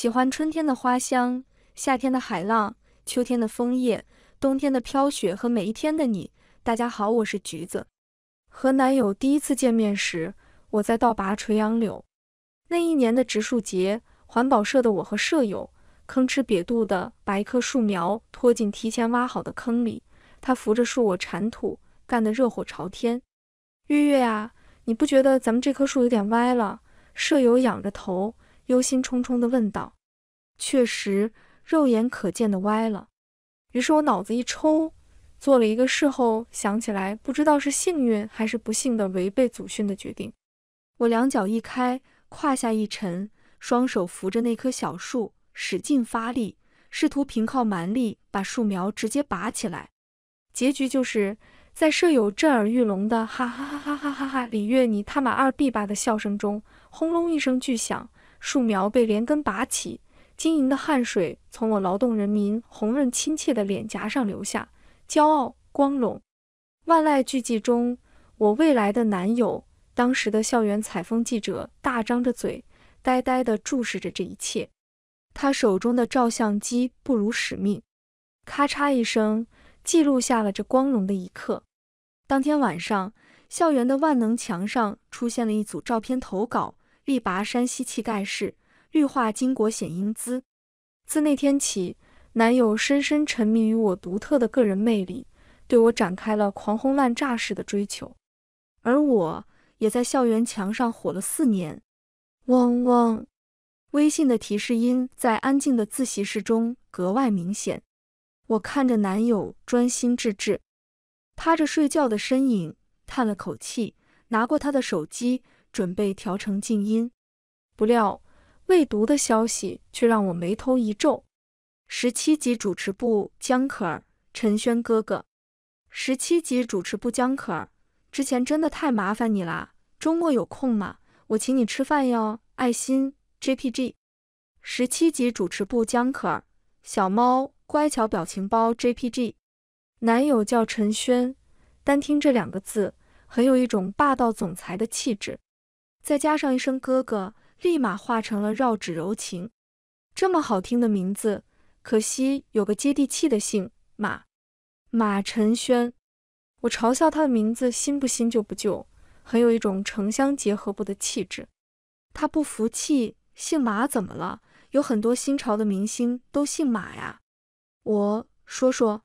喜欢春天的花香，夏天的海浪，秋天的枫叶，冬天的飘雪和每一天的你。大家好，我是橘子。和男友第一次见面时，我在倒拔垂杨柳。那一年的植树节，环保社的我和舍友吭哧瘪肚的把一棵树苗拖进提前挖好的坑里，他扶着树，我铲土，干得热火朝天。月月啊，你不觉得咱们这棵树有点歪了？舍友仰着头，忧心忡忡的问道。确实肉眼可见的歪了，于是我脑子一抽，做了一个事后想起来不知道是幸运还是不幸的违背祖训的决定。我两脚一开，胯下一沉，双手扶着那棵小树，使劲发力，试图凭靠蛮力把树苗直接拔起来。结局就是在舍友震耳欲聋的“哈哈哈哈哈哈哈”李月你他妈二逼吧的笑声中，轰隆一声巨响，树苗被连根拔起。晶莹的汗水从我劳动人民红润亲切的脸颊上流下，骄傲、光荣，万籁俱寂中，我未来的男友，当时的校园采风记者，大张着嘴，呆呆地注视着这一切。他手中的照相机不辱使命，咔嚓一声，记录下了这光荣的一刻。当天晚上，校园的万能墙上出现了一组照片投稿，力拔山兮气盖世。绿化巾帼显英姿。自那天起，男友深深沉迷于我独特的个人魅力，对我展开了狂轰滥炸式的追求。而我也在校园墙上火了四年。汪汪！微信的提示音在安静的自习室中格外明显。我看着男友专心致志、趴着睡觉的身影，叹了口气，拿过他的手机，准备调成静音。不料。未读的消息却让我眉头一皱。十七级主持部江可儿，陈轩哥哥。十七级主持部江可儿，之前真的太麻烦你啦，周末有空吗？我请你吃饭哟。爱心 JPG。十七级主持部江可儿，小猫乖巧表情包 JPG。男友叫陈轩，单听这两个字，很有一种霸道总裁的气质，再加上一声哥哥。立马化成了绕指柔情，这么好听的名字，可惜有个接地气的姓马。马晨轩，我嘲笑他的名字新不新旧不旧，很有一种城乡结合部的气质。他不服气，姓马怎么了？有很多新潮的明星都姓马呀。我说说，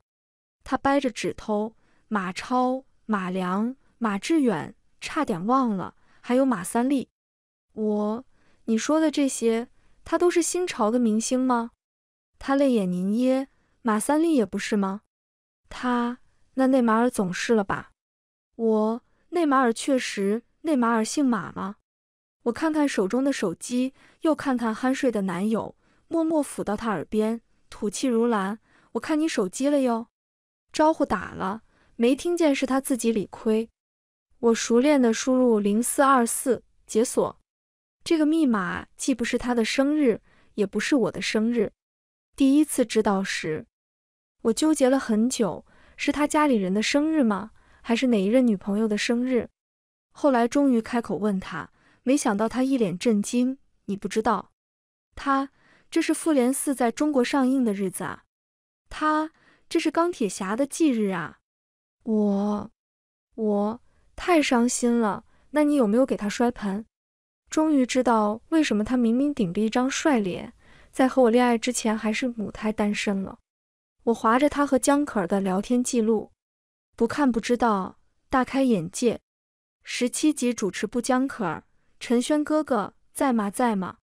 他掰着指头，马超、马良、马致远，差点忘了还有马三立。我。你说的这些，他都是新潮的明星吗？他泪眼凝噎，马三立也不是吗？他那内马尔总是了吧？我内马尔确实，内马尔姓马吗？我看看手中的手机，又看看酣睡的男友，默默抚到他耳边，吐气如兰。我看你手机了哟，招呼打了没听见，是他自己理亏。我熟练的输入零四二四，解锁。这个密码既不是他的生日，也不是我的生日。第一次知道时，我纠结了很久：是他家里人的生日吗？还是哪一任女朋友的生日？后来终于开口问他，没想到他一脸震惊：“你不知道？他这是《复联四》在中国上映的日子啊！他这是钢铁侠的忌日啊！我……我太伤心了。那你有没有给他摔盆？”终于知道为什么他明明顶着一张帅脸，在和我恋爱之前还是母胎单身了。我划着他和江可儿的聊天记录，不看不知道，大开眼界。十七级主持部江可儿，陈轩哥哥在吗？在吗？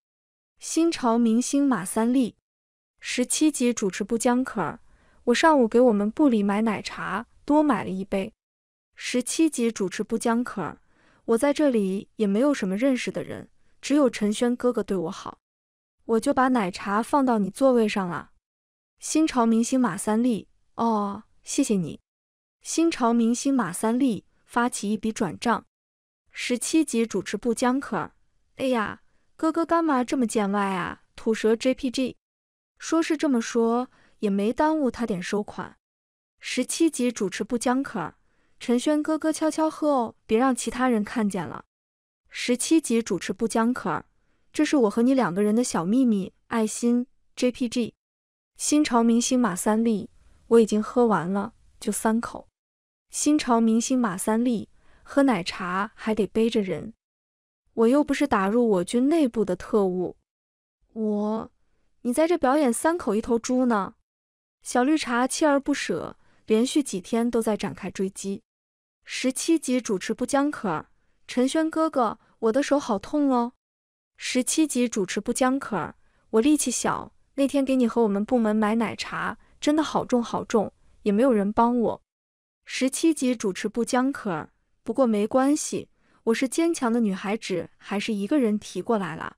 新潮明星马三立。十七级主持部江可儿，我上午给我们部里买奶茶，多买了一杯。十七级主持部江可儿。我在这里也没有什么认识的人，只有陈轩哥哥对我好，我就把奶茶放到你座位上了。新潮明星马三立，哦，谢谢你。新潮明星马三立发起一笔转账。十七级主持部江可儿，哎呀，哥哥干嘛这么见外啊？吐舌 JPG，说是这么说，也没耽误他点收款。十七级主持部江可儿。陈轩哥哥，悄悄喝哦，别让其他人看见了。十七级主持部江可儿，这是我和你两个人的小秘密。爱心 JPG，新潮明星马三立，我已经喝完了，就三口。新潮明星马三立喝奶茶还得背着人，我又不是打入我军内部的特务。我，你在这表演三口一头猪呢？小绿茶锲而不舍，连续几天都在展开追击。十七级主持不僵可儿，陈轩哥哥，我的手好痛哦。十七级主持不僵可儿，我力气小，那天给你和我们部门买奶茶真的好重好重，也没有人帮我。十七级主持不僵可儿，不过没关系，我是坚强的女孩子，还是一个人提过来了。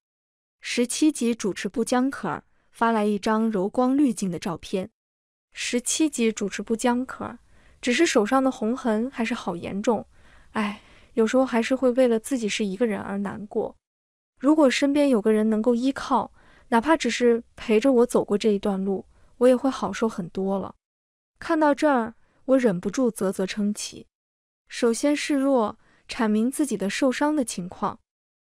十七级主持不僵可儿发来一张柔光滤镜的照片。十七级主持不僵可儿。只是手上的红痕还是好严重，哎，有时候还是会为了自己是一个人而难过。如果身边有个人能够依靠，哪怕只是陪着我走过这一段路，我也会好受很多了。看到这儿，我忍不住啧啧称奇。首先示弱，阐明自己的受伤的情况，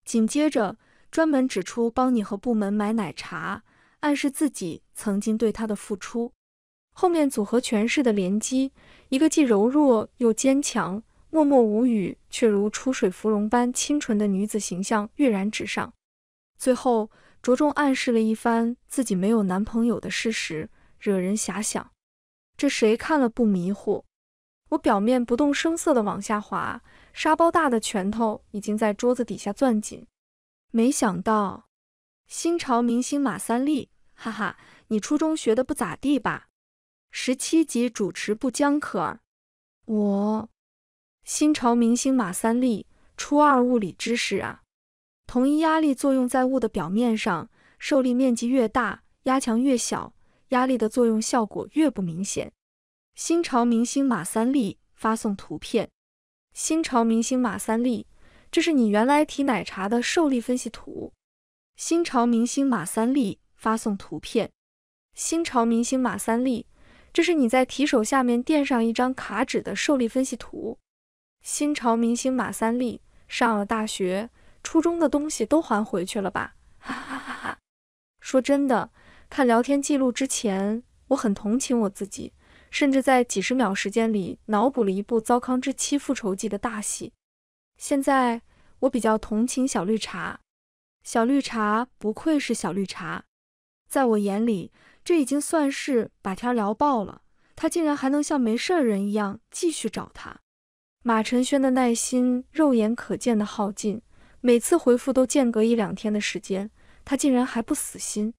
紧接着专门指出帮你和部门买奶茶，暗示自己曾经对他的付出。后面组合诠释的连击，一个既柔弱又坚强、默默无语却如出水芙蓉般清纯的女子形象跃然纸上。最后着重暗示了一番自己没有男朋友的事实，惹人遐想。这谁看了不迷糊？我表面不动声色的往下滑，沙包大的拳头已经在桌子底下攥紧。没想到，新潮明星马三立，哈哈，你初中学的不咋地吧？十七集主持部江可儿，我新潮明星马三立初二物理知识啊，同一压力作用在物的表面上，受力面积越大，压强越小，压力的作用效果越不明显。新潮明星马三立发送图片，新潮明星马三立，这是你原来提奶茶的受力分析图。新潮明星马三立发送图片，新潮明星马三立。这是你在提手下面垫上一张卡纸的受力分析图。新潮明星马三立上了大学，初中的东西都还回去了吧？哈哈哈哈！说真的，看聊天记录之前，我很同情我自己，甚至在几十秒时间里脑补了一部糟糠之妻复仇记的大戏。现在我比较同情小绿茶，小绿茶不愧是小绿茶，在我眼里。这已经算是把天聊爆了，他竟然还能像没事人一样继续找他。马晨轩的耐心肉眼可见的耗尽，每次回复都间隔一两天的时间，他竟然还不死心。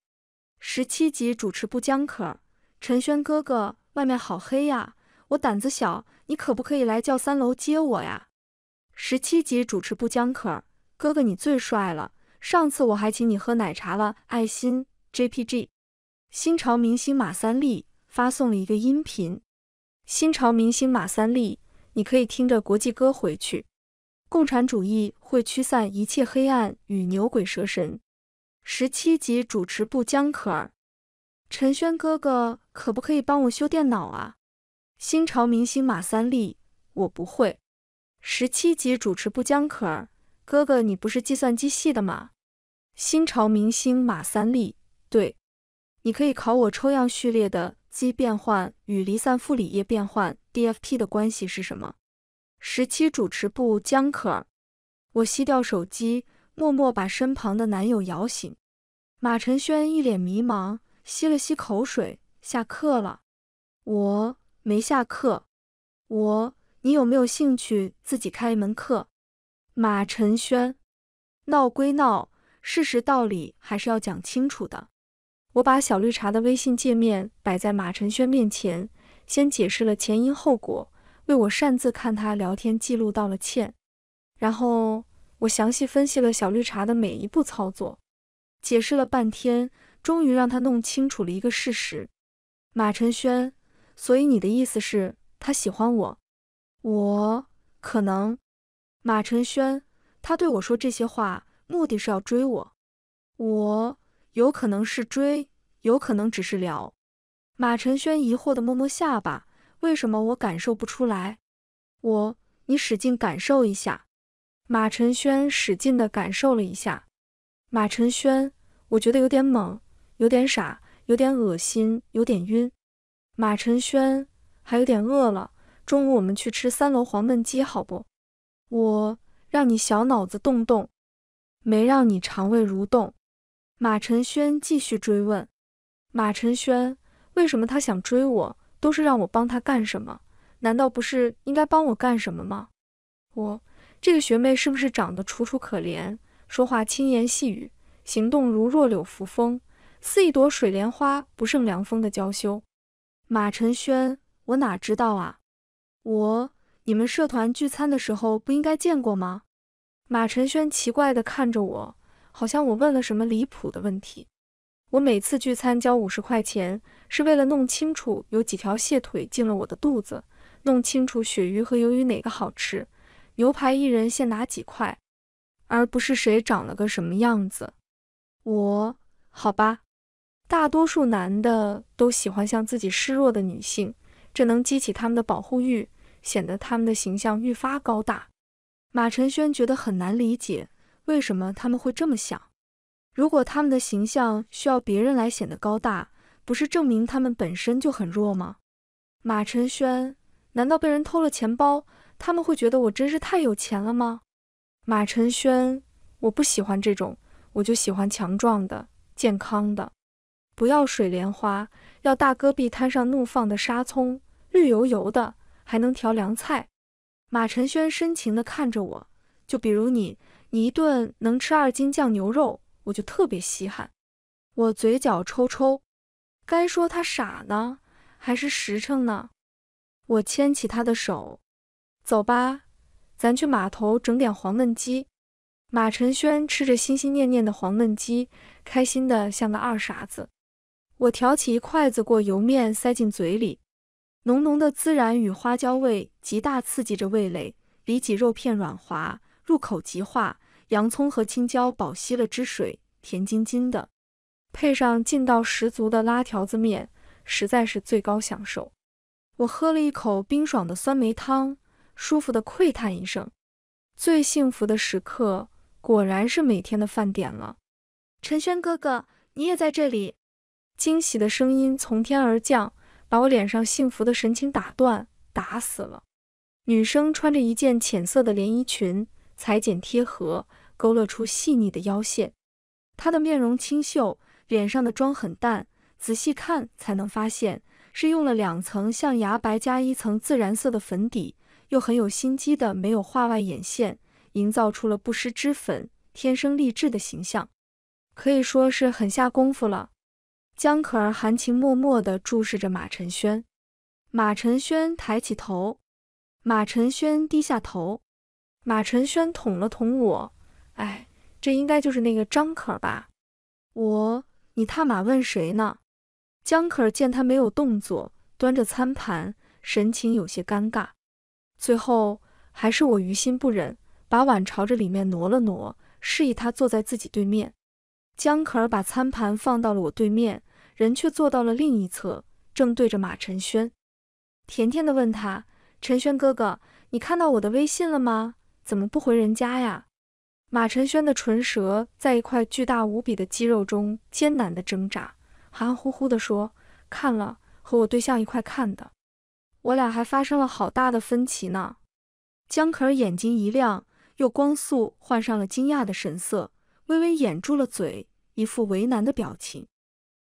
十七级主持部江可儿，陈轩哥哥，外面好黑呀，我胆子小，你可不可以来叫三楼接我呀？十七级主持部江可儿，哥哥你最帅了，上次我还请你喝奶茶了，爱心 JPG。新潮明星马三立发送了一个音频。新潮明星马三立，你可以听着国际歌回去。共产主义会驱散一切黑暗与牛鬼蛇神。十七级主持部江可儿，陈轩哥哥，可不可以帮我修电脑啊？新潮明星马三立，我不会。十七级主持部江可儿，哥哥，你不是计算机系的吗？新潮明星马三立。你可以考我抽样序列的基变换与离散傅里叶变换 DFT 的关系是什么？十七主持部江可儿，我熄掉手机，默默把身旁的男友摇醒。马晨轩一脸迷茫，吸了吸口水。下课了，我没下课。我，你有没有兴趣自己开一门课？马晨轩，闹归闹，事实道理还是要讲清楚的。我把小绿茶的微信界面摆在马晨轩面前，先解释了前因后果，为我擅自看他聊天记录道了歉。然后我详细分析了小绿茶的每一步操作，解释了半天，终于让他弄清楚了一个事实：马晨轩，所以你的意思是，他喜欢我？我可能。马晨轩，他对我说这些话，目的是要追我。我。有可能是追，有可能只是聊。马晨轩疑惑地摸摸下巴，为什么我感受不出来？我，你使劲感受一下。马晨轩使劲地感受了一下。马晨轩，我觉得有点猛，有点傻，有点恶心，有点晕。马晨轩还有点饿了，中午我们去吃三楼黄焖鸡，好不？我让你小脑子动动，没让你肠胃蠕动。马晨轩继续追问：“马晨轩，为什么他想追我，都是让我帮他干什么？难道不是应该帮我干什么吗？”我这个学妹是不是长得楚楚可怜，说话轻言细语，行动如弱柳扶风，似一朵水莲花不胜凉风的娇羞？马晨轩，我哪知道啊！我你们社团聚餐的时候不应该见过吗？马晨轩奇怪地看着我。好像我问了什么离谱的问题。我每次聚餐交五十块钱，是为了弄清楚有几条蟹腿进了我的肚子，弄清楚鳕鱼和鱿鱼哪个好吃，牛排一人现拿几块，而不是谁长了个什么样子。我，好吧。大多数男的都喜欢向自己示弱的女性，这能激起他们的保护欲，显得他们的形象愈发高大。马晨轩觉得很难理解。为什么他们会这么想？如果他们的形象需要别人来显得高大，不是证明他们本身就很弱吗？马晨轩，难道被人偷了钱包，他们会觉得我真是太有钱了吗？马晨轩，我不喜欢这种，我就喜欢强壮的、健康的，不要水莲花，要大戈壁滩上怒放的沙葱，绿油油的，还能调凉菜。马晨轩深情地看着我，就比如你。你一顿能吃二斤酱牛肉，我就特别稀罕。我嘴角抽抽，该说他傻呢，还是实诚呢？我牵起他的手，走吧，咱去码头整点黄焖鸡。马晨轩吃着心心念念的黄焖鸡，开心的像个二傻子。我挑起一筷子过油面，塞进嘴里，浓浓的孜然与花椒味极大刺激着味蕾，里脊肉片软滑。入口即化，洋葱和青椒饱吸了汁水，甜津津的，配上劲道十足的拉条子面，实在是最高享受。我喝了一口冰爽的酸梅汤，舒服的喟叹一声，最幸福的时刻果然是每天的饭点了。陈轩哥哥，你也在这里？惊喜的声音从天而降，把我脸上幸福的神情打断，打死了。女生穿着一件浅色的连衣裙。裁剪贴合，勾勒出细腻的腰线。她的面容清秀，脸上的妆很淡，仔细看才能发现是用了两层象牙白加一层自然色的粉底，又很有心机的没有画外眼线，营造出了不失脂粉、天生丽质的形象，可以说是很下功夫了。江可儿含情脉脉地注视着马晨轩，马晨轩抬起头，马晨轩低下头。马陈轩捅了捅我，哎，这应该就是那个张可儿吧？我，你他妈问谁呢？江可儿见他没有动作，端着餐盘，神情有些尴尬。最后还是我于心不忍，把碗朝着里面挪了挪，示意他坐在自己对面。江可儿把餐盘放到了我对面，人却坐到了另一侧，正对着马陈轩，甜甜的问他：“陈轩哥哥，你看到我的微信了吗？”怎么不回人家呀？马晨轩的唇舌在一块巨大无比的肌肉中艰难的挣扎，含糊糊地说：“看了，和我对象一块看的，我俩还发生了好大的分歧呢。”江可儿眼睛一亮，又光速换上了惊讶的神色，微微掩住了嘴，一副为难的表情。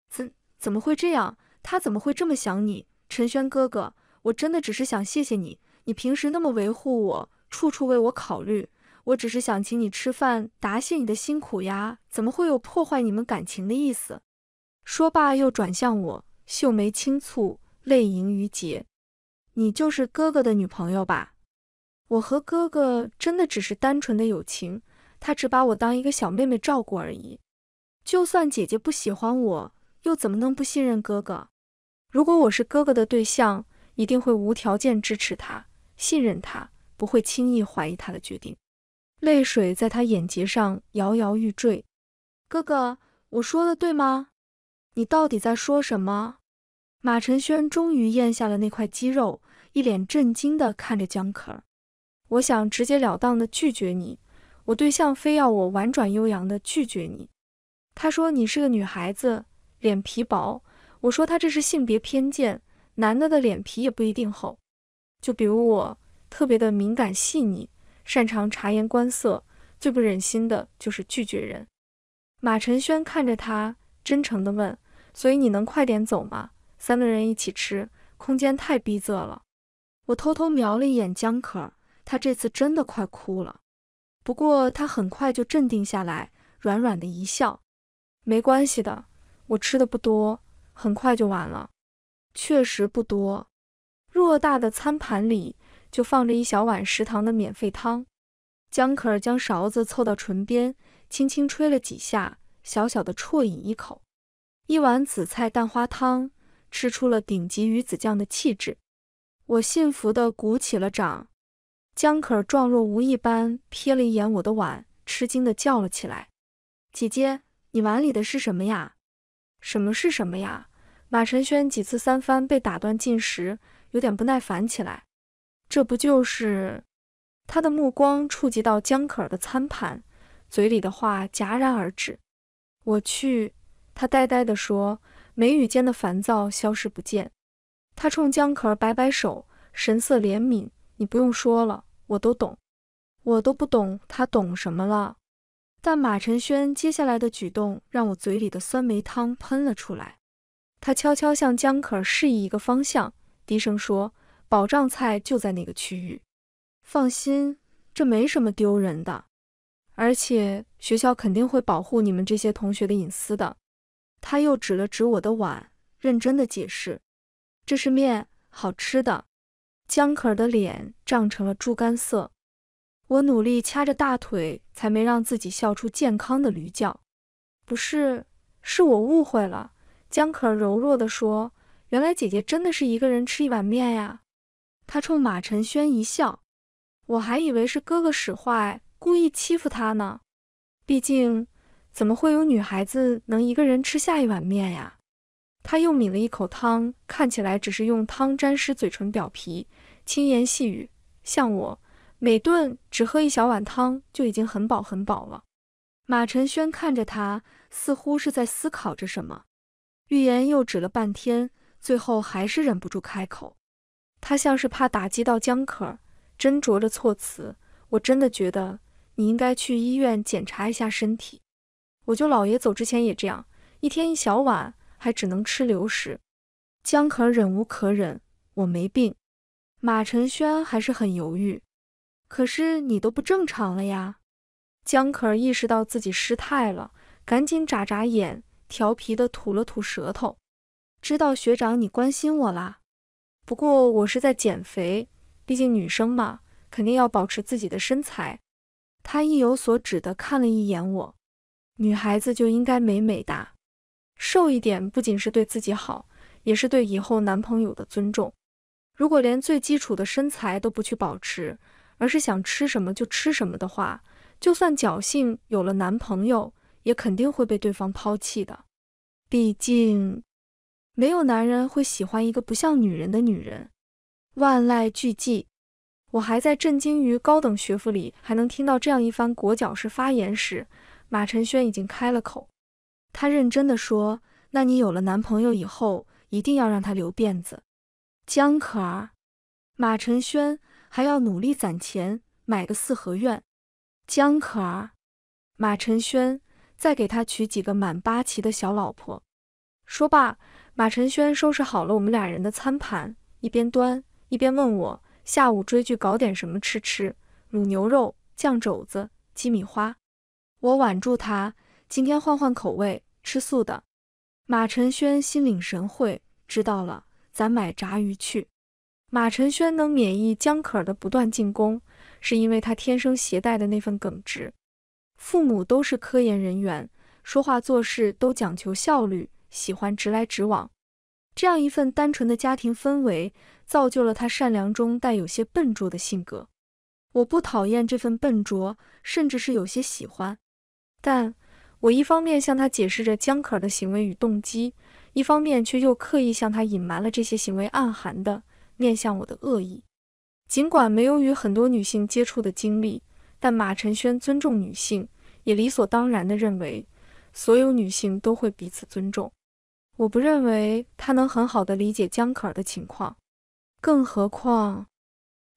怎怎么会这样？他怎么会这么想你？陈轩哥哥，我真的只是想谢谢你，你平时那么维护我。处处为我考虑，我只是想请你吃饭答谢你的辛苦呀，怎么会有破坏你们感情的意思？说罢，又转向我，秀眉轻蹙，泪盈于睫。你就是哥哥的女朋友吧？我和哥哥真的只是单纯的友情，他只把我当一个小妹妹照顾而已。就算姐姐不喜欢我，又怎么能不信任哥哥？如果我是哥哥的对象，一定会无条件支持他，信任他。不会轻易怀疑他的决定，泪水在他眼睫上摇摇欲坠。哥哥，我说的对吗？你到底在说什么？马承轩终于咽下了那块肌肉，一脸震惊地看着江可儿。我想直截了当的拒绝你，我对象非要我婉转悠扬的拒绝你。他说你是个女孩子，脸皮薄。我说他这是性别偏见，男的的脸皮也不一定厚。就比如我。特别的敏感细腻，擅长察言观色，最不忍心的就是拒绝人。马晨轩看着他，真诚地问：“所以你能快点走吗？三个人一起吃，空间太逼仄了。”我偷偷瞄了一眼江可儿，他这次真的快哭了。不过他很快就镇定下来，软软的一笑：“没关系的，我吃的不多，很快就完了。确实不多，偌大的餐盘里。”就放着一小碗食堂的免费汤，江可儿将勺子凑到唇边，轻轻吹了几下，小小的啜饮一口。一碗紫菜蛋花汤，吃出了顶级鱼子酱的气质。我幸福的鼓起了掌。江可儿状若无意般瞥了一眼我的碗，吃惊的叫了起来：“姐姐，你碗里的是什么呀？什么是什么呀？”马晨轩几次三番被打断进食，有点不耐烦起来。这不就是？他的目光触及到江可儿的餐盘，嘴里的话戛然而止。我去！他呆呆地说，眉宇间的烦躁消失不见。他冲江可儿摆摆手，神色怜悯：“你不用说了，我都懂。”我都不懂，他懂什么了？但马晨轩接下来的举动让我嘴里的酸梅汤喷了出来。他悄悄向江可儿示意一个方向，低声说。保障菜就在那个区域，放心，这没什么丢人的，而且学校肯定会保护你们这些同学的隐私的。他又指了指我的碗，认真的解释：“这是面，好吃的。”江可儿的脸涨成了猪肝色，我努力掐着大腿，才没让自己笑出健康的驴叫。不是，是我误会了。江可儿柔弱的说：“原来姐姐真的是一个人吃一碗面呀。”他冲马晨轩一笑，我还以为是哥哥使坏，故意欺负他呢。毕竟，怎么会有女孩子能一个人吃下一碗面呀？他又抿了一口汤，看起来只是用汤沾湿嘴唇表皮，轻言细语。像我，每顿只喝一小碗汤就已经很饱很饱了。马晨轩看着他，似乎是在思考着什么，欲言又止了半天，最后还是忍不住开口。他像是怕打击到江可儿，斟酌着措辞。我真的觉得你应该去医院检查一下身体。我舅老爷走之前也这样，一天一小碗，还只能吃流食。江可儿忍无可忍，我没病。马晨轩还是很犹豫。可是你都不正常了呀！江可儿意识到自己失态了，赶紧眨眨眼，调皮的吐了吐舌头，知道学长你关心我啦。不过我是在减肥，毕竟女生嘛，肯定要保持自己的身材。他意有所指地看了一眼我，女孩子就应该美美哒，瘦一点不仅是对自己好，也是对以后男朋友的尊重。如果连最基础的身材都不去保持，而是想吃什么就吃什么的话，就算侥幸有了男朋友，也肯定会被对方抛弃的。毕竟。没有男人会喜欢一个不像女人的女人。万籁俱寂，我还在震惊于高等学府里还能听到这样一番裹脚式发言时，马晨轩已经开了口。他认真地说：“那你有了男朋友以后，一定要让他留辫子。”江可儿，马晨轩还要努力攒钱买个四合院。江可儿，马晨轩再给他娶几个满八旗的小老婆。说罢。马晨轩收拾好了我们俩人的餐盘，一边端一边问我：“下午追剧搞点什么吃？吃卤牛肉、酱肘子、鸡米花。”我挽住他：“今天换换口味，吃素的。”马晨轩心领神会，知道了，咱买炸鱼去。马晨轩能免疫江可儿的不断进攻，是因为他天生携带的那份耿直。父母都是科研人员，说话做事都讲求效率。喜欢直来直往，这样一份单纯的家庭氛围，造就了他善良中带有些笨拙的性格。我不讨厌这份笨拙，甚至是有些喜欢。但我一方面向他解释着江可儿的行为与动机，一方面却又刻意向他隐瞒了这些行为暗含的面向我的恶意。尽管没有与很多女性接触的经历，但马晨轩尊重女性，也理所当然的认为所有女性都会彼此尊重。我不认为他能很好的理解江可儿的情况，更何况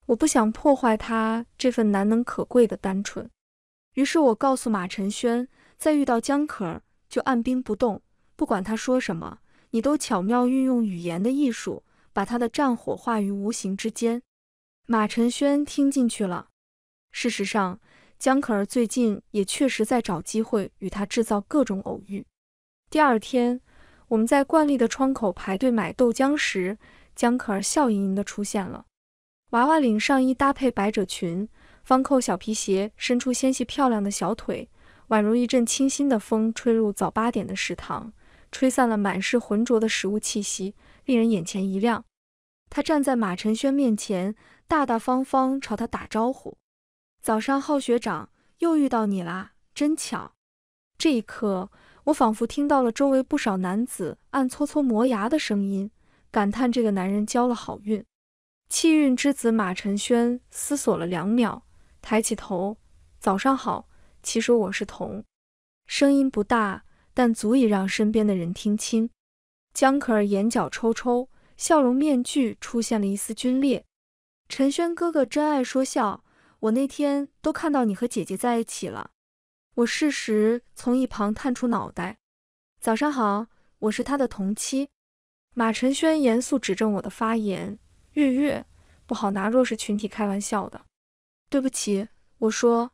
我不想破坏他这份难能可贵的单纯。于是，我告诉马晨轩，在遇到江可儿就按兵不动，不管他说什么，你都巧妙运用语言的艺术，把他的战火化于无形之间。马晨轩听进去了。事实上，江可儿最近也确实在找机会与他制造各种偶遇。第二天。我们在惯例的窗口排队买豆浆时，江可儿笑盈盈地出现了。娃娃领上衣搭配百褶裙，方扣小皮鞋，伸出纤细漂亮的小腿，宛如一阵清新的风吹入早八点的食堂，吹散了满是浑浊的食物气息，令人眼前一亮。她站在马晨轩面前，大大方方朝他打招呼：“早上好，学长，又遇到你啦，真巧。”这一刻。我仿佛听到了周围不少男子暗搓搓磨牙的声音，感叹这个男人交了好运气运之子马陈轩思索了两秒，抬起头：“早上好，其实我是童。”声音不大，但足以让身边的人听清。江可儿眼角抽抽，笑容面具出现了一丝皲裂。陈轩哥哥真爱说笑，我那天都看到你和姐姐在一起了。我适时从一旁探出脑袋，早上好，我是他的同期。马晨轩严肃指正我的发言：“月月，不好拿弱势群体开玩笑的。”对不起，我说。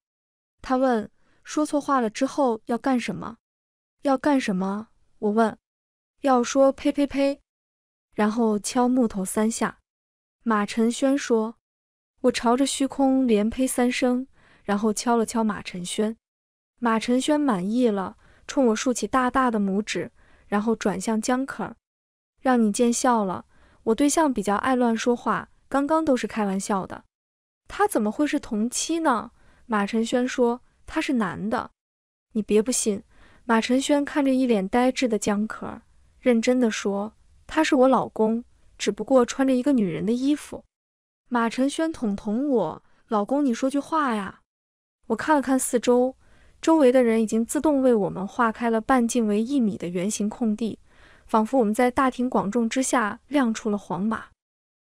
他问：“说错话了之后要干什么？”要干什么？我问。要说呸呸呸，然后敲木头三下。马晨轩说：“我朝着虚空连呸三声，然后敲了敲马晨轩。”马晨轩满意了，冲我竖起大大的拇指，然后转向江可儿，让你见笑了，我对象比较爱乱说话，刚刚都是开玩笑的。他怎么会是同妻呢？马晨轩说他是男的，你别不信。马晨轩看着一脸呆滞的江可儿，认真的说他是我老公，只不过穿着一个女人的衣服。马晨轩捅捅我，老公，你说句话呀。我看了看四周。周围的人已经自动为我们划开了半径为一米的圆形空地，仿佛我们在大庭广众之下亮出了黄马。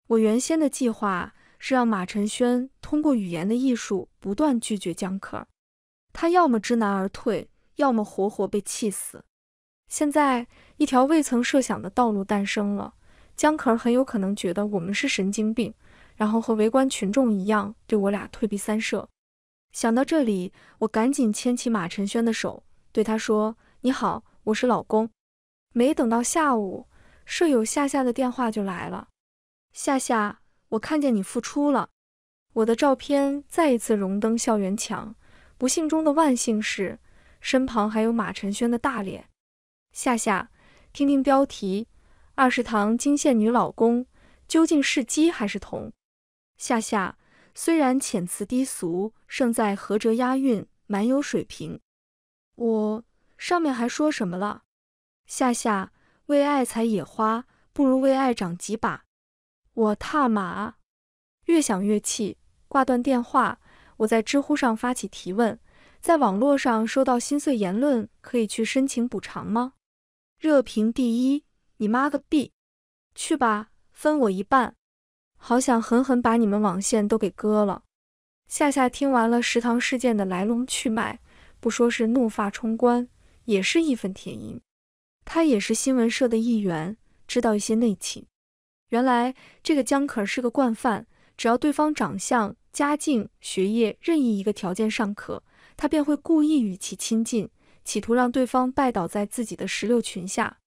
我原先的计划是让马晨轩通过语言的艺术不断拒绝江可儿，他要么知难而退，要么活活被气死。现在，一条未曾设想的道路诞生了。江可儿很有可能觉得我们是神经病，然后和围观群众一样对我俩退避三舍。想到这里，我赶紧牵起马晨轩的手，对他说：“你好，我是老公。”没等到下午，舍友夏夏的电话就来了：“夏夏，我看见你复出了，我的照片再一次荣登校园墙。不幸中的万幸是，身旁还有马晨轩的大脸。”夏夏，听听标题：“二食堂惊现女老公，究竟是鸡还是铜？”夏夏。虽然遣词低俗，胜在合辙押韵，蛮有水平。我上面还说什么了？下下为爱采野花，不如为爱长几把。我踏马，越想越气，挂断电话。我在知乎上发起提问：在网络上收到心碎言论，可以去申请补偿吗？热评第一，你妈个逼，去吧，分我一半。好想狠狠把你们网线都给割了！夏夏听完了食堂事件的来龙去脉，不说是怒发冲冠，也是义愤填膺。他也是新闻社的一员，知道一些内情。原来这个江可儿是个惯犯，只要对方长相、家境、学业任意一个条件尚可，他便会故意与其亲近，企图让对方拜倒在自己的石榴裙下。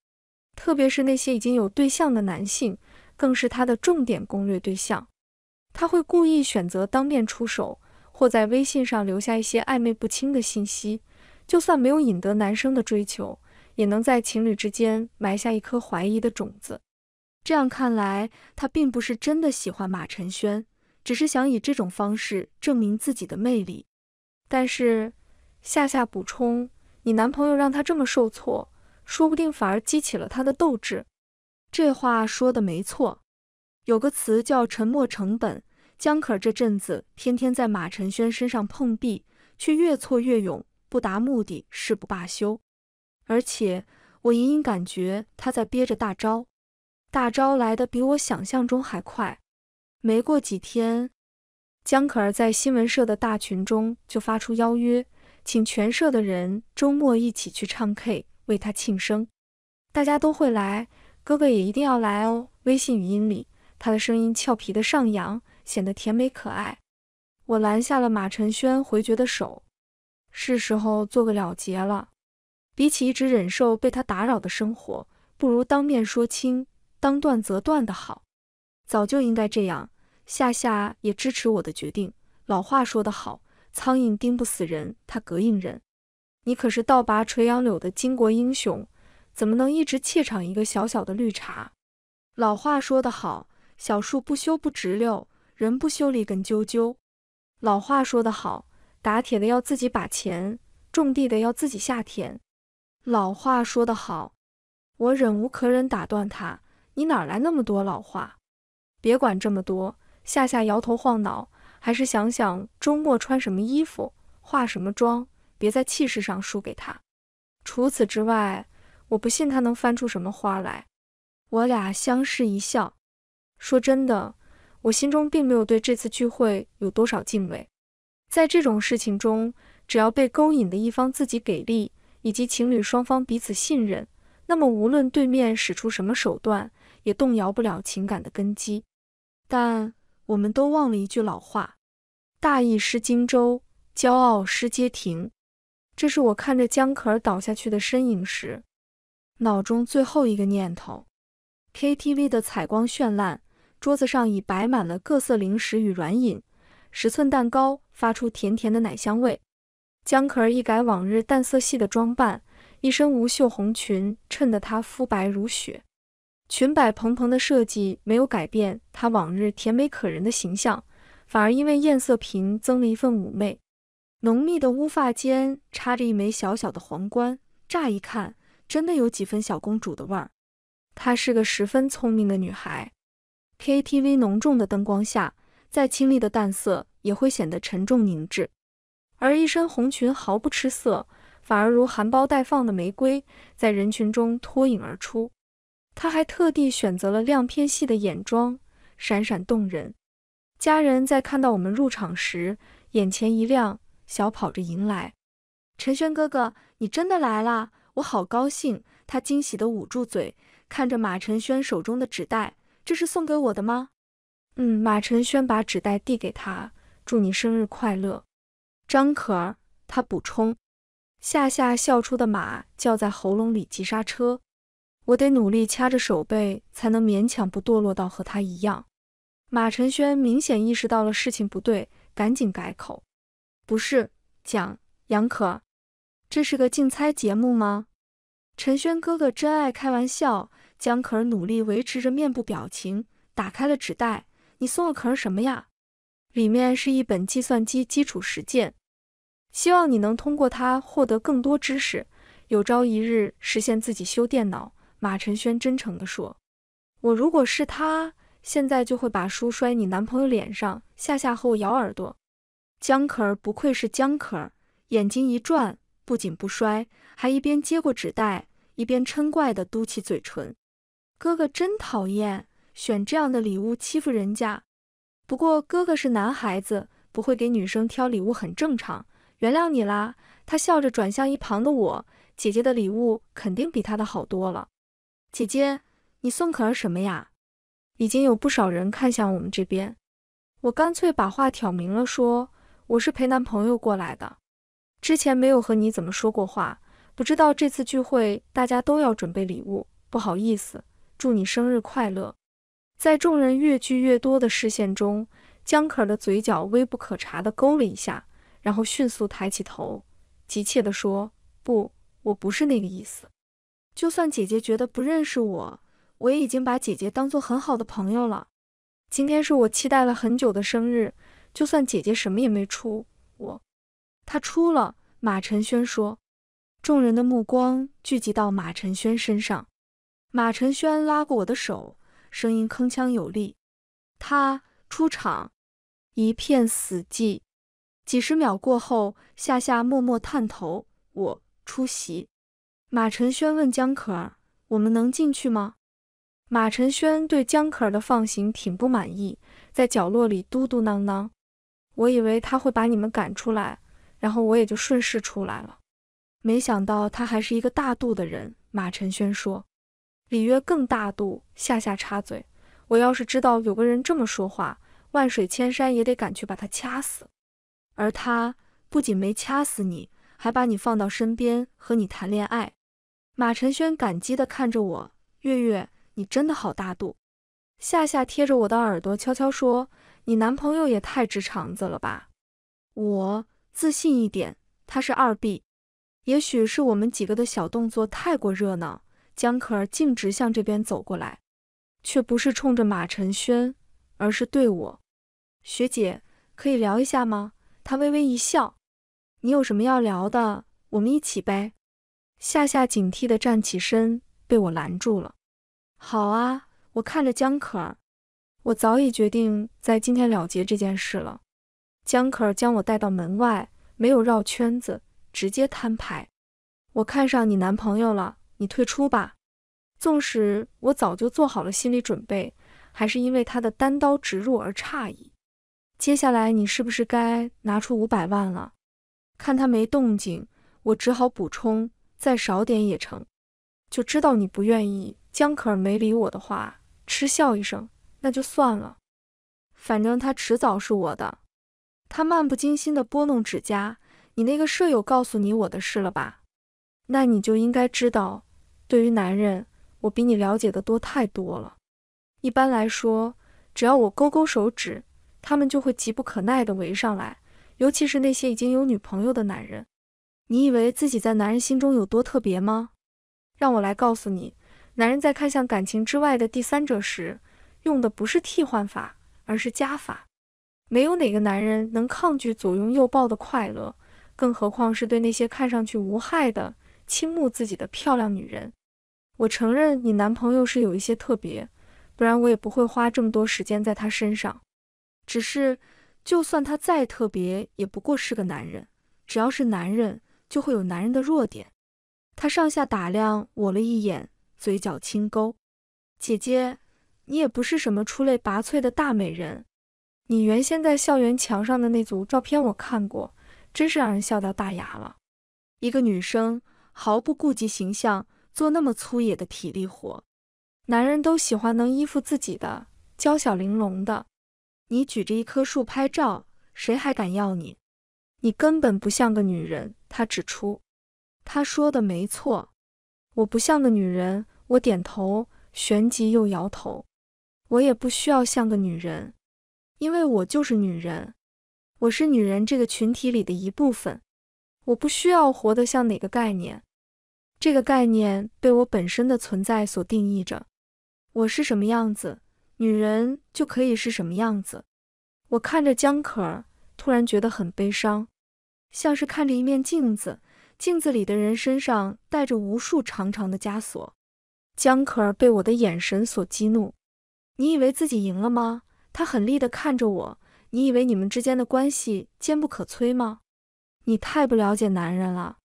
特别是那些已经有对象的男性。更是他的重点攻略对象，他会故意选择当面出手，或在微信上留下一些暧昧不清的信息，就算没有引得男生的追求，也能在情侣之间埋下一颗怀疑的种子。这样看来，他并不是真的喜欢马晨轩，只是想以这种方式证明自己的魅力。但是夏夏补充，你男朋友让他这么受挫，说不定反而激起了他的斗志。这话说的没错，有个词叫“沉没成本”。江可儿这阵子天天在马晨轩身上碰壁，却越挫越勇，不达目的誓不罢休。而且，我隐隐感觉他在憋着大招，大招来的比我想象中还快。没过几天，江可儿在新闻社的大群中就发出邀约，请全社的人周末一起去唱 K 为他庆生，大家都会来。哥哥也一定要来哦！微信语音里，他的声音俏皮的上扬，显得甜美可爱。我拦下了马晨轩回绝的手，是时候做个了结了。比起一直忍受被他打扰的生活，不如当面说清，当断则断的好。早就应该这样。夏夏也支持我的决定。老话说得好，苍蝇叮不死人，他膈应人。你可是倒拔垂杨柳的巾帼英雄。怎么能一直怯场？一个小小的绿茶。老话说得好，小树不修不直溜，人不修理根啾啾。老话说得好，打铁的要自己把钱，种地的要自己下田。老话说得好，我忍无可忍，打断他，你哪来那么多老话？别管这么多，夏夏摇头晃脑，还是想想周末穿什么衣服，化什么妆，别在气势上输给他。除此之外。我不信他能翻出什么花来。我俩相视一笑，说：“真的，我心中并没有对这次聚会有多少敬畏。在这种事情中，只要被勾引的一方自己给力，以及情侣双方彼此信任，那么无论对面使出什么手段，也动摇不了情感的根基。”但我们都忘了一句老话：“大意失荆州，骄傲失街亭。”这是我看着江可儿倒下去的身影时。脑中最后一个念头。KTV 的采光绚烂，桌子上已摆满了各色零食与软饮，十寸蛋糕发出甜甜的奶香味。江可儿一改往日淡色系的装扮，一身无袖红裙衬得她肤白如雪，裙摆蓬蓬的设计没有改变她往日甜美可人的形象，反而因为艳色频增了一份妩媚。浓密的乌发间插着一枚小小的皇冠，乍一看。真的有几分小公主的味儿，她是个十分聪明的女孩。KTV 浓重的灯光下，在清丽的淡色也会显得沉重凝滞，而一身红裙毫不吃色，反而如含苞待放的玫瑰，在人群中脱颖而出。她还特地选择了亮片系的眼妆，闪闪动人。家人在看到我们入场时，眼前一亮，小跑着迎来。陈轩哥哥，你真的来了。我好高兴，他惊喜地捂住嘴，看着马晨轩手中的纸袋，这是送给我的吗？嗯，马晨轩把纸袋递给他：“祝你生日快乐，张可儿。他补充。夏夏笑出的马叫在喉咙里急刹车，我得努力掐着手背，才能勉强不堕落到和他一样。马晨轩明显意识到了事情不对，赶紧改口，不是蒋杨可。这是个竞猜节目吗？陈轩哥哥真爱开玩笑。江可儿努力维持着面部表情，打开了纸袋。你送了可儿什么呀？里面是一本《计算机基础实践》，希望你能通过它获得更多知识，有朝一日实现自己修电脑。马陈轩真诚地说：“我如果是他，现在就会把书摔你男朋友脸上。”夏夏后咬耳朵。江可儿不愧是江可儿，眼睛一转。不仅不摔，还一边接过纸袋，一边嗔怪地嘟起嘴唇：“哥哥真讨厌，选这样的礼物欺负人家。不过哥哥是男孩子，不会给女生挑礼物很正常，原谅你啦。”他笑着转向一旁的我：“姐姐的礼物肯定比他的好多了。”姐姐，你送可儿什么呀？已经有不少人看向我们这边，我干脆把话挑明了说：“我是陪男朋友过来的。”之前没有和你怎么说过话，不知道这次聚会大家都要准备礼物，不好意思，祝你生日快乐。在众人越聚越多的视线中，江可儿的嘴角微不可察地勾了一下，然后迅速抬起头，急切地说：“不，我不是那个意思。就算姐姐觉得不认识我，我也已经把姐姐当做很好的朋友了。今天是我期待了很久的生日，就算姐姐什么也没出。”他出了，马晨轩说，众人的目光聚集到马晨轩身上。马晨轩拉过我的手，声音铿锵有力：“他出场。”一片死寂。几十秒过后，夏夏默默探头：“我出席。”马晨轩问江可儿：“我们能进去吗？”马晨轩对江可儿的放行挺不满意，在角落里嘟嘟囔囔：“我以为他会把你们赶出来。”然后我也就顺势出来了，没想到他还是一个大度的人。马晨轩说：“李约更大度。”夏夏插嘴：“我要是知道有个人这么说话，万水千山也得赶去把他掐死。”而他不仅没掐死你，还把你放到身边和你谈恋爱。马晨轩感激地看着我：“月月，你真的好大度。”夏夏贴着我的耳朵悄悄说：“你男朋友也太直肠子了吧？”我。自信一点，他是二 B。也许是我们几个的小动作太过热闹，江可儿径直向这边走过来，却不是冲着马晨轩，而是对我：“学姐，可以聊一下吗？”她微微一笑：“你有什么要聊的，我们一起呗。”夏夏警惕的站起身，被我拦住了。“好啊。”我看着江可儿，我早已决定在今天了结这件事了。江可儿将我带到门外，没有绕圈子，直接摊牌：“我看上你男朋友了，你退出吧。”纵使我早就做好了心理准备，还是因为他的单刀直入而诧异。接下来你是不是该拿出五百万了？看他没动静，我只好补充：“再少点也成。”就知道你不愿意。江可儿没理我的话，嗤笑一声：“那就算了，反正他迟早是我的。”他漫不经心地拨弄指甲。你那个舍友告诉你我的事了吧？那你就应该知道，对于男人，我比你了解的多太多了。一般来说，只要我勾勾手指，他们就会急不可耐地围上来，尤其是那些已经有女朋友的男人。你以为自己在男人心中有多特别吗？让我来告诉你，男人在看向感情之外的第三者时，用的不是替换法，而是加法。没有哪个男人能抗拒左拥右抱的快乐，更何况是对那些看上去无害的倾慕自己的漂亮女人。我承认你男朋友是有一些特别，不然我也不会花这么多时间在他身上。只是，就算他再特别，也不过是个男人。只要是男人，就会有男人的弱点。他上下打量我了一眼，嘴角轻勾：“姐姐，你也不是什么出类拔萃的大美人。”你原先在校园墙上的那组照片我看过，真是让人笑到大牙了。一个女生毫不顾及形象做那么粗野的体力活，男人都喜欢能依附自己的娇小玲珑的。你举着一棵树拍照，谁还敢要你？你根本不像个女人。他指出，他说的没错，我不像个女人。我点头，旋即又摇头，我也不需要像个女人。因为我就是女人，我是女人这个群体里的一部分，我不需要活得像哪个概念，这个概念被我本身的存在所定义着。我是什么样子，女人就可以是什么样子。我看着江可儿，突然觉得很悲伤，像是看着一面镜子，镜子里的人身上带着无数长长的枷锁。江可儿被我的眼神所激怒，你以为自己赢了吗？他狠厉地看着我，你以为你们之间的关系坚不可摧吗？你太不了解男人了。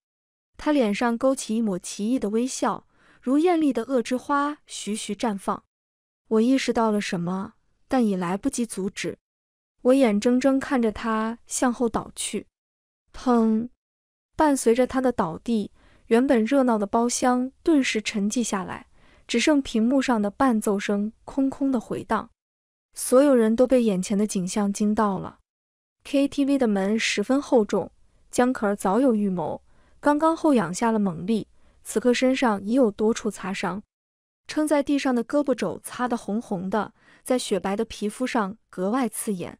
他脸上勾起一抹奇异的微笑，如艳丽的恶之花徐徐绽放。我意识到了什么，但已来不及阻止。我眼睁睁看着他向后倒去，砰！伴随着他的倒地，原本热闹的包厢顿时沉寂下来，只剩屏幕上的伴奏声空空的回荡。所有人都被眼前的景象惊到了。KTV 的门十分厚重，江可儿早有预谋，刚刚后仰下了猛力，此刻身上已有多处擦伤，撑在地上的胳膊肘擦得红红的，在雪白的皮肤上格外刺眼。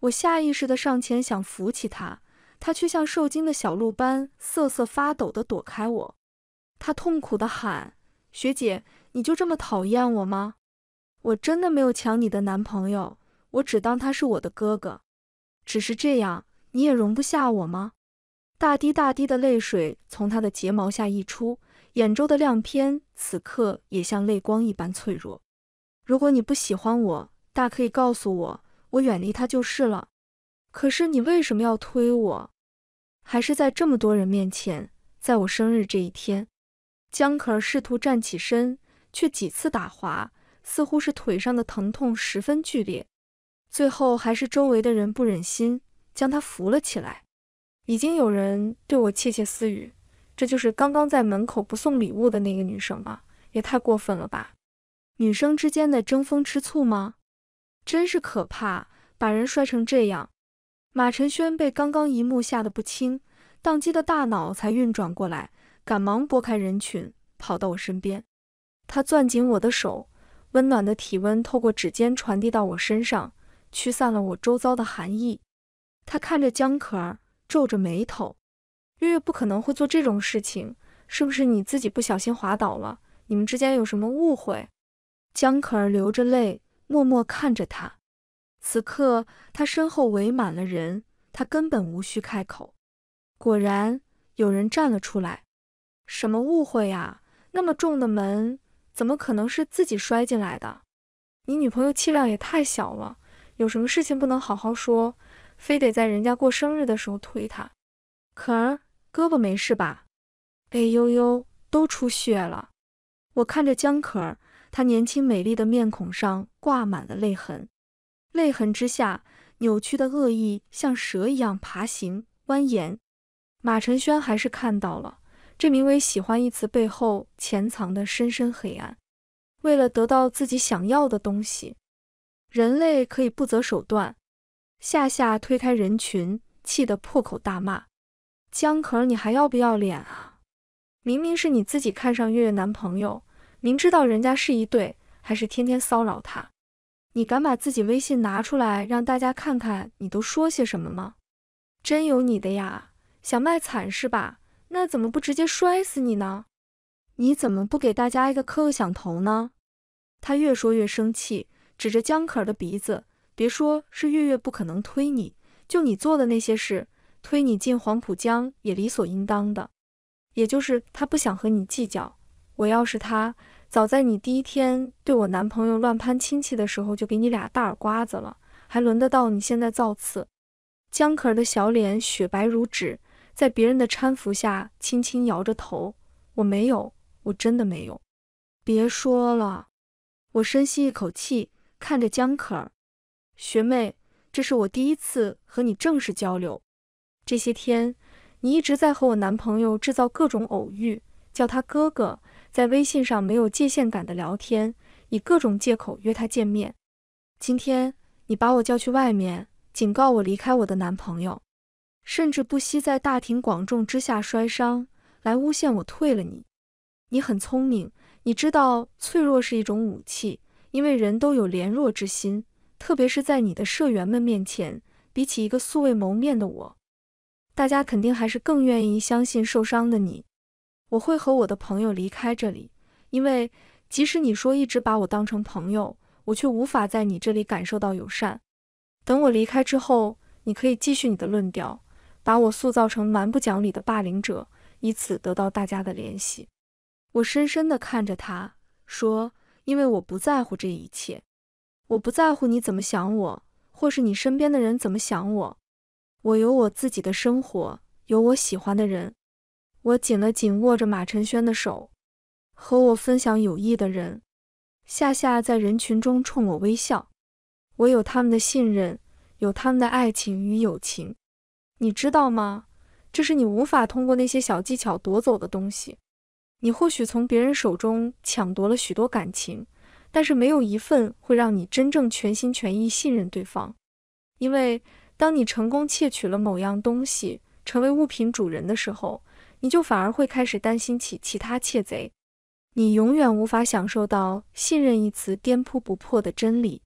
我下意识的上前想扶起他，他却像受惊的小鹿般瑟瑟发抖的躲开我。他痛苦的喊：“学姐，你就这么讨厌我吗？”我真的没有抢你的男朋友，我只当他是我的哥哥。只是这样，你也容不下我吗？大滴大滴的泪水从他的睫毛下溢出，眼周的亮片此刻也像泪光一般脆弱。如果你不喜欢我，大可以告诉我，我远离他就是了。可是你为什么要推我？还是在这么多人面前，在我生日这一天，江可儿试图站起身，却几次打滑。似乎是腿上的疼痛十分剧烈，最后还是周围的人不忍心将他扶了起来。已经有人对我窃窃私语：“这就是刚刚在门口不送礼物的那个女生吗？也太过分了吧！女生之间的争风吃醋吗？真是可怕，把人摔成这样。”马晨轩被刚刚一幕吓得不轻，宕机的大脑才运转过来，赶忙拨开人群，跑到我身边，他攥紧我的手。温暖的体温透过指尖传递到我身上，驱散了我周遭的寒意。他看着江可儿，皱着眉头：“月月不可能会做这种事情，是不是你自己不小心滑倒了？你们之间有什么误会？”江可儿流着泪，默默看着他。此刻，他身后围满了人，他根本无需开口。果然，有人站了出来：“什么误会呀？那么重的门！”怎么可能是自己摔进来的？你女朋友气量也太小了，有什么事情不能好好说，非得在人家过生日的时候推她？可儿，胳膊没事吧？哎呦呦，都出血了！我看着江可儿，她年轻美丽的面孔上挂满了泪痕，泪痕之下扭曲的恶意像蛇一样爬行蜿蜒。马晨轩还是看到了。这名为“喜欢”一词背后潜藏的深深黑暗。为了得到自己想要的东西，人类可以不择手段。夏夏推开人群，气得破口大骂：“江可儿，你还要不要脸啊？明明是你自己看上月月男朋友，明知道人家是一对，还是天天骚扰他。你敢把自己微信拿出来让大家看看你都说些什么吗？真有你的呀，想卖惨是吧？”那怎么不直接摔死你呢？你怎么不给大家一个磕个响头呢？他越说越生气，指着江可儿的鼻子：“别说是月月不可能推你，就你做的那些事，推你进黄浦江也理所应当的。也就是他不想和你计较。我要是他，早在你第一天对我男朋友乱攀亲戚的时候就给你俩大耳刮子了，还轮得到你现在造次？”江可儿的小脸雪白如纸。在别人的搀扶下，轻轻摇着头。我没有，我真的没有。别说了。我深吸一口气，看着江可儿学妹，这是我第一次和你正式交流。这些天，你一直在和我男朋友制造各种偶遇，叫他哥哥，在微信上没有界限感的聊天，以各种借口约他见面。今天，你把我叫去外面，警告我离开我的男朋友。甚至不惜在大庭广众之下摔伤，来诬陷我退了你。你很聪明，你知道脆弱是一种武器，因为人都有怜弱之心，特别是在你的社员们面前，比起一个素未谋面的我，大家肯定还是更愿意相信受伤的你。我会和我的朋友离开这里，因为即使你说一直把我当成朋友，我却无法在你这里感受到友善。等我离开之后，你可以继续你的论调。把我塑造成蛮不讲理的霸凌者，以此得到大家的怜惜。我深深地看着他，说：“因为我不在乎这一切，我不在乎你怎么想我，或是你身边的人怎么想我。我有我自己的生活，有我喜欢的人。我紧了紧握着马晨轩的手，和我分享友谊的人。夏夏在人群中冲我微笑。我有他们的信任，有他们的爱情与友情。”你知道吗？这是你无法通过那些小技巧夺走的东西。你或许从别人手中抢夺了许多感情，但是没有一份会让你真正全心全意信任对方。因为当你成功窃取了某样东西，成为物品主人的时候，你就反而会开始担心起其他窃贼。你永远无法享受到“信任”一词颠扑不破的真理。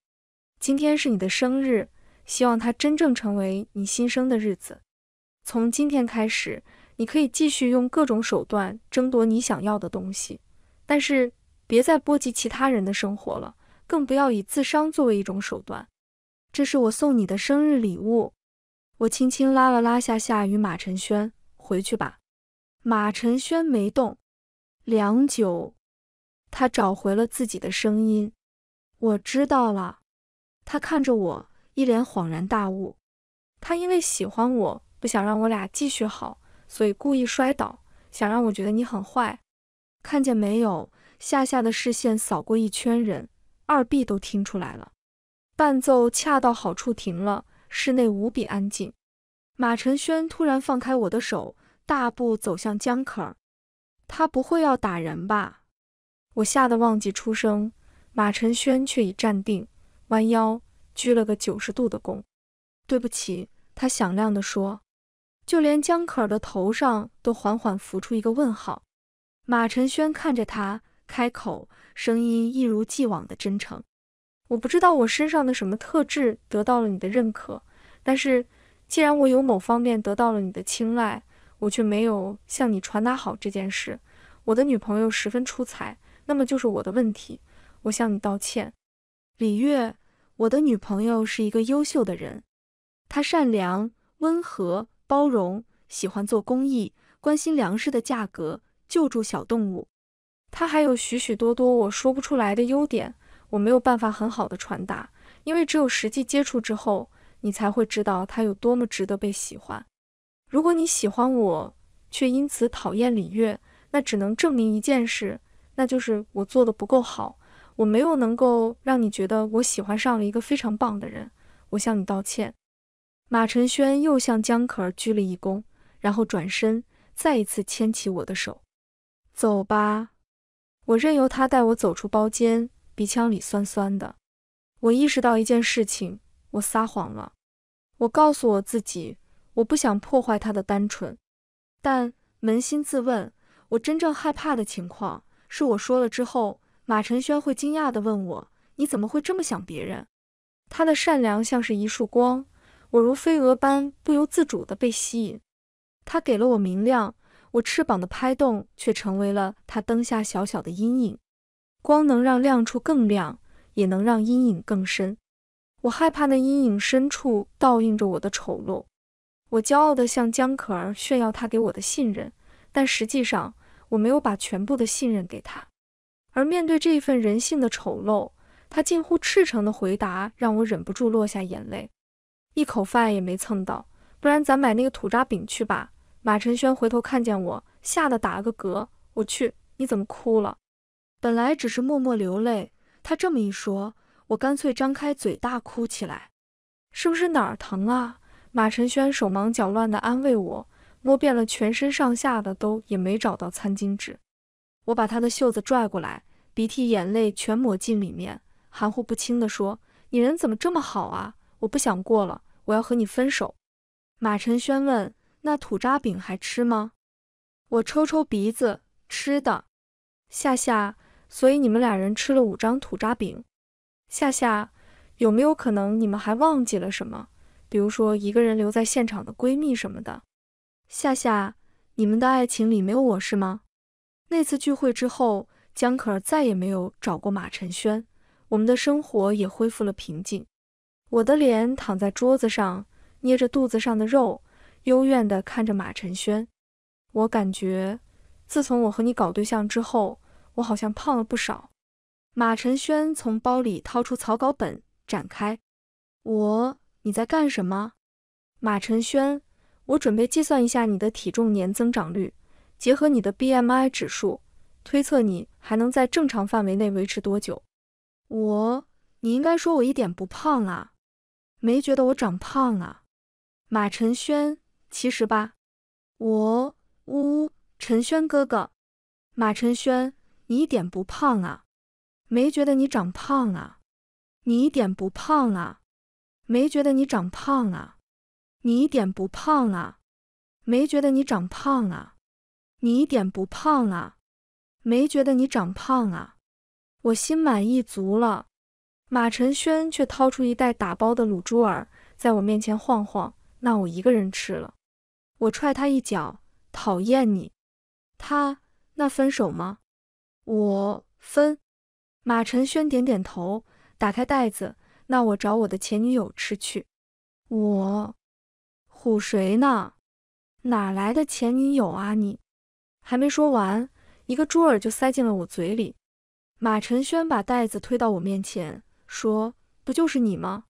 今天是你的生日，希望它真正成为你新生的日子。从今天开始，你可以继续用各种手段争夺你想要的东西，但是别再波及其他人的生活了，更不要以自伤作为一种手段。这是我送你的生日礼物。我轻轻拉了拉夏夏与马晨轩，回去吧。马晨轩没动，良久，他找回了自己的声音。我知道了。他看着我，一脸恍然大悟。他因为喜欢我。想让我俩继续好，所以故意摔倒，想让我觉得你很坏。看见没有？夏夏的视线扫过一圈人，二 B 都听出来了。伴奏恰到好处停了，室内无比安静。马晨轩突然放开我的手，大步走向江可儿。他不会要打人吧？我吓得忘记出声。马晨轩却已站定，弯腰鞠了个九十度的躬。对不起，他响亮地说。就连江可儿的头上都缓缓浮出一个问号。马晨轩看着他，开口，声音一如既往的真诚：“我不知道我身上的什么特质得到了你的认可，但是既然我有某方面得到了你的青睐，我却没有向你传达好这件事。我的女朋友十分出彩，那么就是我的问题，我向你道歉。”李月，我的女朋友是一个优秀的人，她善良温和。包容，喜欢做公益，关心粮食的价格，救助小动物。他还有许许多多我说不出来的优点，我没有办法很好的传达，因为只有实际接触之后，你才会知道他有多么值得被喜欢。如果你喜欢我，却因此讨厌李月，那只能证明一件事，那就是我做的不够好，我没有能够让你觉得我喜欢上了一个非常棒的人。我向你道歉。马承轩又向江可儿鞠了一躬，然后转身，再一次牵起我的手，走吧。我任由他带我走出包间，鼻腔里酸酸的。我意识到一件事情，我撒谎了。我告诉我自己，我不想破坏他的单纯。但扪心自问，我真正害怕的情况是，我说了之后，马承轩会惊讶地问我：“你怎么会这么想别人？”他的善良像是一束光。我如飞蛾般不由自主地被吸引，他给了我明亮，我翅膀的拍动却成为了他灯下小小的阴影。光能让亮处更亮，也能让阴影更深。我害怕那阴影深处倒映着我的丑陋。我骄傲地向江可儿炫耀他给我的信任，但实际上我没有把全部的信任给他。而面对这一份人性的丑陋，他近乎赤诚的回答让我忍不住落下眼泪。一口饭也没蹭到，不然咱买那个土渣饼去吧。马晨轩回头看见我，吓得打了个嗝。我去，你怎么哭了？本来只是默默流泪，他这么一说，我干脆张开嘴大哭起来。是不是哪儿疼啊？马晨轩手忙脚乱地安慰我，摸遍了全身上下的都也没找到餐巾纸。我把他的袖子拽过来，鼻涕眼泪全抹进里面，含糊不清地说：“你人怎么这么好啊？我不想过了。”我要和你分手。马晨轩问：“那土渣饼还吃吗？”我抽抽鼻子，吃的。夏夏，所以你们俩人吃了五张土渣饼。夏夏，有没有可能你们还忘记了什么？比如说一个人留在现场的闺蜜什么的。夏夏，你们的爱情里没有我是吗？那次聚会之后，江可儿再也没有找过马晨轩。我们的生活也恢复了平静。我的脸躺在桌子上，捏着肚子上的肉，幽怨地看着马晨轩。我感觉，自从我和你搞对象之后，我好像胖了不少。马晨轩从包里掏出草稿本，展开。我，你在干什么？马晨轩，我准备计算一下你的体重年增长率，结合你的 BMI 指数，推测你还能在正常范围内维持多久。我，你应该说我一点不胖啊。没觉得我长胖啊，马晨轩。其实吧，我呜呜，陈轩哥哥，马晨轩，你一点不胖啊，没觉得你长胖啊，你一点不胖啊，没觉得你长胖啊，你一点不胖啊，没觉得你长胖啊，你一点不胖啊，没觉得你长胖啊，我心满意足了。马晨轩却掏出一袋打包的卤猪耳，在我面前晃晃，那我一个人吃了。我踹他一脚，讨厌你。他那分手吗？我分。马晨轩点点头，打开袋子，那我找我的前女友吃去。我唬谁呢？哪来的前女友啊你？还没说完，一个猪耳就塞进了我嘴里。马晨轩把袋子推到我面前。说，不就是你吗？